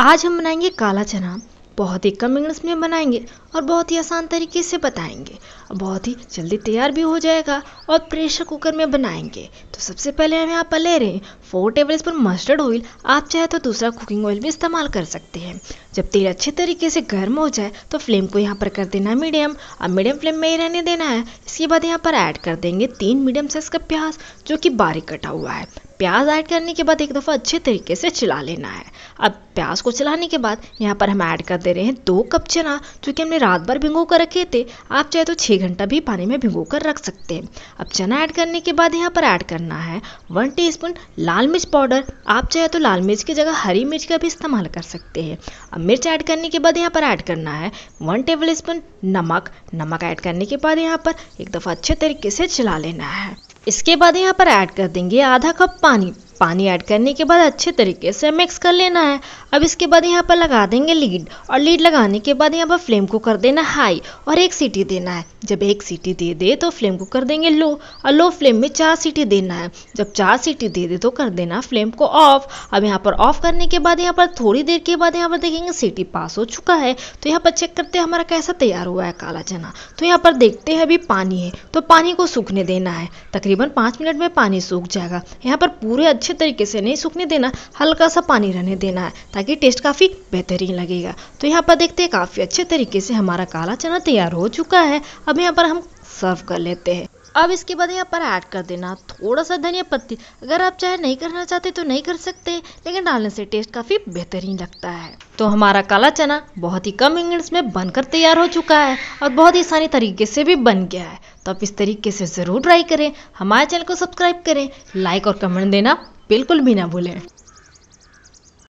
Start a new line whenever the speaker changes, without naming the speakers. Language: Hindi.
आज हम बनाएंगे काला चना बहुत ही कम इंग्लिश में बनाएंगे और बहुत ही आसान तरीके से बताएंगे बहुत ही जल्दी तैयार भी हो जाएगा और प्रेशर कुकर में बनाएंगे तो सबसे पहले हम यहाँ पर ले रहे हैं four tablespoon mustard oil आप चाहे तो दूसरा कुकिंग ऑयल भी इस्तेमाल कर सकते हैं जब तेल अच्छे तरीके से गर्म हो जाए तो फ्लेम को यहाँ पर कर देना मीडियम और मीडियम फ्लेम में ही रहने देना है इसके बाद यहाँ पर ऐड कर देंगे तीन मीडियम साइज़ का प्याज जो कि बारीक कटा हुआ है प्याज ऐड करने के बाद एक दफ़ा अच्छे तरीके से चला लेना है अब प्याज को चलाने के बाद यहाँ पर हम ऐड कर दे रहे हैं दो कप चना जो कि हमने रात भर भिंगो कर रखे थे आप चाहे तो छः घंटा भी पानी में भिगो कर रख सकते हैं अब चना ऐड करने के बाद यहाँ पर ऐड करना है वन टीस्पून लाल मिर्च पाउडर आप चाहे तो लाल मिर्च की जगह हरी मिर्च का भी इस्तेमाल कर सकते हैं अब मिर्च ऐड करने के बाद यहाँ पर ऐड करना है वन टेबल स्पून नमक नमक ऐड करने के बाद यहाँ पर एक दफ़ा अच्छे तरीके से चला लेना है इसके बाद यहाँ पर ऐड कर देंगे आधा कप पानी पानी ऐड करने के बाद अच्छे तरीके से मिक्स कर लेना है अब इसके बाद यहाँ पर लगा देंगे लीड और लीड लगाने के बाद यहाँ पर फ्लेम को कर देना हाई और एक सीटी देना है जब एक सीटी दे दे तो फ्लेम को कर देंगे लो और लो फ्लेम में चार सीटी देना है जब चार सीटी दे दे तो कर देना फ्लेम को ऑफ अब यहाँ पर ऑफ करने के बाद यहाँ पर थोड़ी देर के बाद यहाँ पर देखेंगे सीटी पास हो चुका है तो यहाँ पर चेक करते हैं हमारा कैसा तैयार हुआ है काला चना तो यहाँ पर देखते हैं अभी पानी है तो पानी को सूखने देना है तकरीबन पाँच मिनट में पानी सूख जाएगा यहाँ पर पूरे अच्छे अच्छे तरीके से नहीं सूखने देना हल्का सा पानी रहने देना है ताकि टेस्ट काफ़ी बेहतरीन लगेगा तो यहाँ पर देखते हैं काफ़ी अच्छे तरीके से हमारा काला चना तैयार हो चुका है अब यहाँ पर हम सर्व कर लेते हैं अब इसके बाद यहाँ पर ऐड कर देना थोड़ा सा धनिया पत्ती अगर आप चाहे नहीं करना चाहते तो नहीं कर सकते लेकिन डालने से टेस्ट काफ़ी बेहतरीन लगता है तो हमारा काला चना बहुत ही कम इंग्रेड्स में बनकर तैयार हो चुका है और बहुत ही आसानी तरीके से भी बन गया है तो आप इस तरीके से ज़रूर ट्राई करें हमारे चैनल को सब्सक्राइब करें लाइक और कमेंट देना बिल्कुल भी ना भूलें